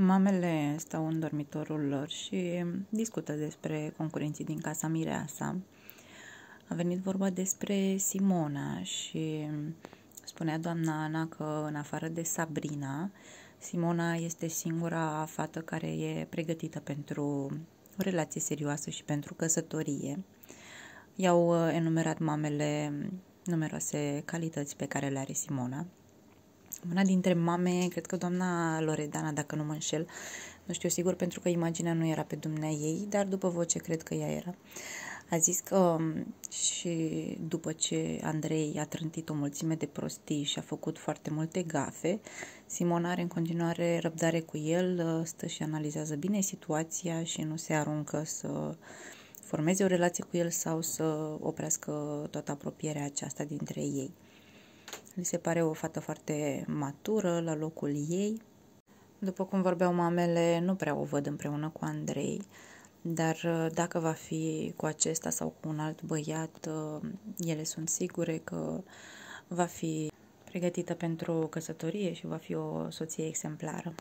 Mamele stau în dormitorul lor și discută despre concurenții din casa Mireasa. A venit vorba despre Simona și spunea doamna Ana că în afară de Sabrina, Simona este singura fată care e pregătită pentru o relație serioasă și pentru căsătorie. I-au uh, enumerat mamele numeroase calități pe care le are Simona. Una dintre mame, cred că doamna Loredana, dacă nu mă înșel, nu știu sigur pentru că imaginea nu era pe dumnea ei, dar după voce cred că ea era. A zis că um, și după ce Andrei a trântit o mulțime de prostii și a făcut foarte multe gafe, Simona are în continuare răbdare cu el, uh, stă și analizează bine situația și nu se aruncă să formeze o relație cu el sau să oprească toată apropierea aceasta dintre ei. Mi se pare o fată foarte matură la locul ei. După cum vorbeau mamele, nu prea o văd împreună cu Andrei, dar uh, dacă va fi cu acesta sau cu un alt băiat, uh, ele sunt sigure că va fi pregătită pentru căsătorie și va fi o soție exemplară.